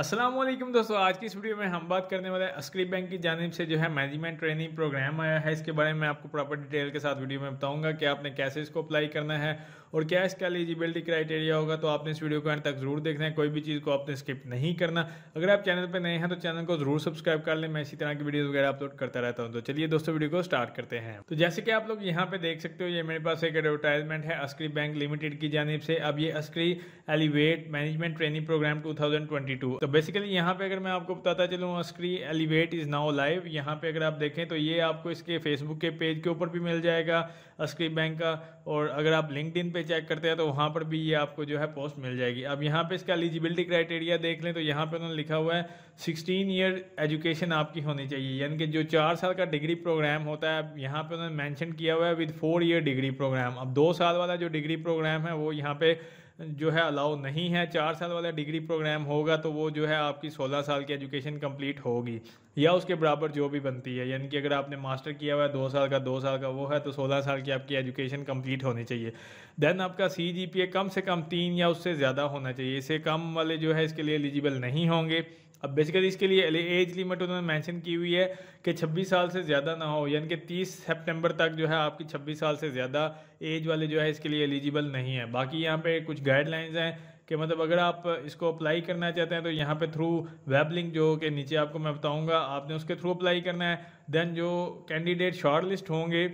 असलम दोस्तों आज की इस वीडियो में हम बात करने वाले हैं बैंक की जानब से जो है मैनेजमेंट ट्रेनिंग प्रोग्राम आया है इसके बारे में आपको प्रॉपर डिटेल के साथ वीडियो में बताऊंगा कि आपने कैसे इसको अप्लाई करना है और क्या इसका एलिजिबिलिटी क्राइटेरिया होगा तो आपने इस वीडियो को एंड तक जरूर देखना है कोई भी चीज़ को आपने स्किप नहीं करना अगर आप चैनल पर नए हैं तो चैनल को जरूर सब्सक्राइब कर लें मैं इसी तरह की वीडियोज़ वगैरह अपलोड करता रहता हूँ तो चलिए दोस्तों वीडियो को स्टार्ट करते हैं तो जैसे कि आप लोग यहाँ पे देख सकते हो ये मेरे पास एक एडवर्टाइजमेंट है अस्क्री बैंक लिमिटेड की जानब से अब ये अस्क्री elevate management training program two तो बेसिकली यहाँ पे अगर मैं आपको बताता चलूँ अस्क्री एलिवेट इज़ नाउ लाइव यहाँ पे अगर आप देखें तो ये आपको इसके फेसबुक के पेज के ऊपर भी मिल जाएगा अस्क्री बैंक का और अगर आप लिंकड पे चेक करते हैं तो वहाँ पर भी ये आपको जो है पोस्ट मिल जाएगी अब यहाँ पर इसका एलिजिबिलिटी क्राइटेरिया देख लें तो यहाँ पर उन्होंने लिखा हुआ है सिक्सटीन ईयर एजुकेशन आपकी होनी चाहिए यानी कि जो चार साल का डिग्री प्रोग्राम होता है अब यहाँ पर उन्होंने मैंशन किया हुआ है with four year degree program अब दो साल वाला जो डिग्री प्रोग्राम है वो यहाँ पर जो है अलाउ नहीं है चार साल वाला डिग्री प्रोग्राम होगा तो वो जो है आपकी सोलह साल की एजुकेशन कंप्लीट होगी या उसके बराबर जो भी बनती है यानी कि अगर आपने मास्टर किया हुआ है दो साल का दो साल का वो है तो सोलह साल की आपकी एजुकेशन कंप्लीट होनी चाहिए देन आपका सी जी पी ए कम से कम तीन या उससे ज़्यादा होना चाहिए इससे कम वाले जो है इसके लिए एलिजिबल नहीं होंगे अब बेसिकली इसके लिए एज लिमिट उन्होंने मेंशन की हुई है कि 26 साल से ज़्यादा ना हो यानी कि 30 सितंबर तक जो है आपकी 26 साल से ज़्यादा एज वाले जो है इसके लिए एलिजिबल नहीं है बाकी यहाँ पे कुछ गाइडलाइंस हैं कि मतलब अगर आप इसको अप्लाई करना चाहते हैं तो यहाँ पे थ्रू वेब लिंक जो कि नीचे आपको मैं बताऊँगा आपने उसके थ्रू अप्लाई करना है देन जो कैंडिडेट शॉर्ट लिस्ट होंगे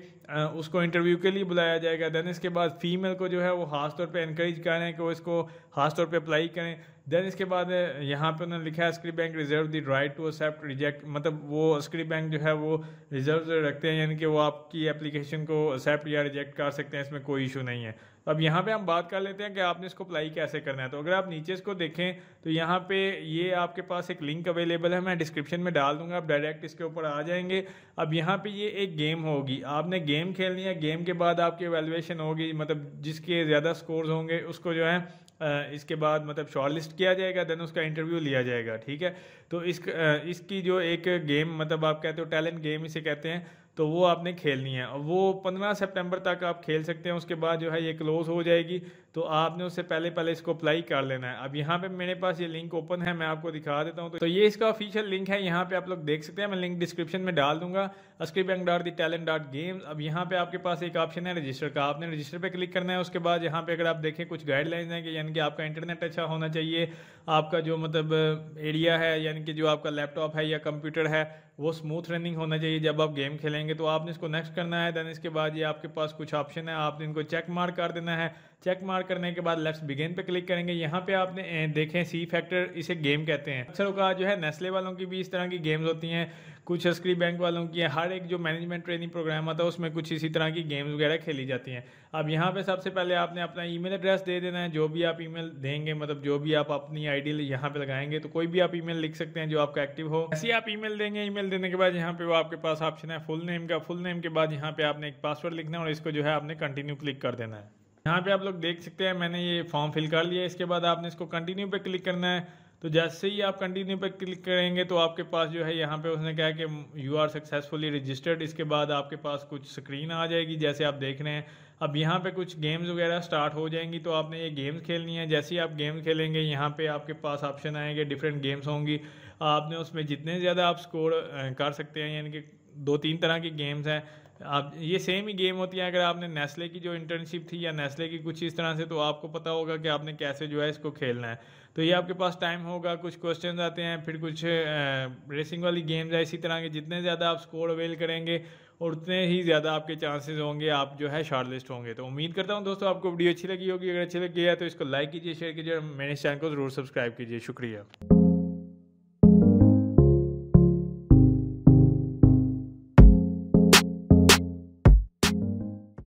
उसको इंटरव्यू के लिए बुलाया जाएगा देन इसके बाद फीमेल को जो है वो खास तौर पे इनक्रेज करें कि वो इसको खास तौर पे अप्लाई करें देन इसके बाद यहाँ पे उन्होंने लिखा है स्क्री bank reserve the right to accept reject मतलब वो स्क्रिप बैंक जो है वो रिजर्व रखते हैं यानी कि वो आपकी एप्लीकेशन को एक्सेप्ट या रिजेक्ट कर सकते हैं इसमें कोई इशू नहीं है अब यहाँ पे हम बात कर लेते हैं कि आपने इसको अप्लाई कैसे करना है तो अगर आप नीचे इसको देखें तो यहाँ पे ये आपके पास एक लिंक अवेलेबल है मैं डिस्क्रिप्शन में डाल दूंगा आप डायरेक्ट इसके ऊपर आ जाएंगे अब यहाँ पे ये एक गेम होगी आपने गेम खेलनी है गेम के बाद आपकी एवेलुएशन होगी मतलब जिसके ज़्यादा स्कोर्स होंगे उसको जो है इसके बाद मतलब शॉर्ट लिस्ट किया जाएगा देन उसका इंटरव्यू लिया जाएगा ठीक है तो इस इसकी जो एक गेम मतलब आप कहते हो टैलेंट गेम इसे कहते हैं तो वो आपने खेलनी है वो पंद्रह सितंबर तक आप खेल सकते हैं उसके बाद जो है ये क्लोज हो जाएगी तो आपने उससे पहले पहले इसको अप्लाई कर लेना है अब यहाँ पे मेरे पास ये लिंक ओपन है मैं आपको दिखा देता हूँ तो ये इसका ऑफिशियल लिंक है यहाँ पे आप लोग देख सकते हैं मैं लिंक डिस्क्रिप्शन में डाल दूंगा अस्क्री bank dot the talent dot games अब यहाँ पे आपके पास एक ऑप्शन है रजिस्टर का आपने रजिस्टर पे क्लिक करना है उसके बाद यहाँ पे अगर आप देखें कुछ गाइडलाइंस हैं कि यानी कि आपका इंटरनेट अच्छा होना चाहिए आपका जो मतलब एरिया है यानी कि जो आपका लैपटॉप है या कंप्यूटर है वो स्मूथ रनिंग होना चाहिए जब आप गेम खेलेंगे तो आपने इसको नेक्स्ट करना है देन इसके बाद ये आपके पास कुछ ऑप्शन है आपने इनको चेक मार्क कर देना है चेक मार करने के बाद लेट्स बिगेन पे क्लिक करेंगे यहाँ पे आपने देखें सी फैक्टर इसे गेम कहते हैं अक्सर का जो है नेस्ले वालों की भी इस तरह की गेम्स होती हैं कुछ स्क्री बैंक वालों की है हर एक जो मैनेजमेंट ट्रेनिंग प्रोग्राम आता है उसमें कुछ इसी तरह की गेम्स वगैरह खेली जाती हैं अब यहाँ पे सबसे पहले आपने अपना ईमेल एड्रेस दे देना है जो भी आप ईमेल देंगे मतलब जो भी आप अपनी आईडी यहाँ पे लगाएंगे तो कोई भी आप ईमेल लिख सकते हैं जो आपका एक्टिव हो ऐसे आप ई देंगे ई देने के बाद यहाँ पे वो आपके पास ऑप्शन है फुल नेम का फुल नेम के बाद यहाँ पे आपने एक पासवर्ड लिखना है और इसको जो है आपने कंटिन्यू क्लिक कर देना है यहाँ पे आप लोग देख सकते हैं मैंने ये फॉर्म फिल कर लिया इसके बाद आपने इसको कंटिन्यू पे क्लिक करना है तो जैसे ही आप कंटिन्यू पे क्लिक करेंगे तो आपके पास जो है यहाँ पे उसने कहा कि यू आर सक्सेसफुली रजिस्टर्ड इसके बाद आपके पास कुछ स्क्रीन आ जाएगी जैसे आप देख रहे हैं अब यहाँ पे कुछ गेम्स वगैरह स्टार्ट हो जाएंगी तो आपने ये गेम्स खेलनी है जैसे ही आप गेम खेलेंगे यहाँ पे आपके पास ऑप्शन आएंगे डिफरेंट गेम्स होंगी आपने उसमें जितने ज़्यादा आप स्कोर कर सकते हैं यानी कि दो तीन तरह के गेम्स हैं आप ये सेम ही गेम होती है अगर आपने नेस्ले की जो इंटर्नशिप थी या नेस्ले की कुछ इस तरह से तो आपको पता होगा कि आपने कैसे जो है इसको खेलना है तो ये आपके पास टाइम होगा कुछ क्वेश्चन आते हैं फिर कुछ रेसिंग वाली गेम्स है इसी तरह के जितने ज़्यादा आप स्कोर अवेल करेंगे और उतने ही ज़्यादा आपके चांसेस होंगे आप जो है शॉर्ट लिस्ट होंगे तो उम्मीद करता हूँ दोस्तों आपको वीडियो अच्छी लगी होगी अगर अच्छी लगी है तो इसको लाइक कीजिए शेयर कीजिए और मेरे चैनल को ज़रूर सब्सक्राइब कीजिए शुक्रिया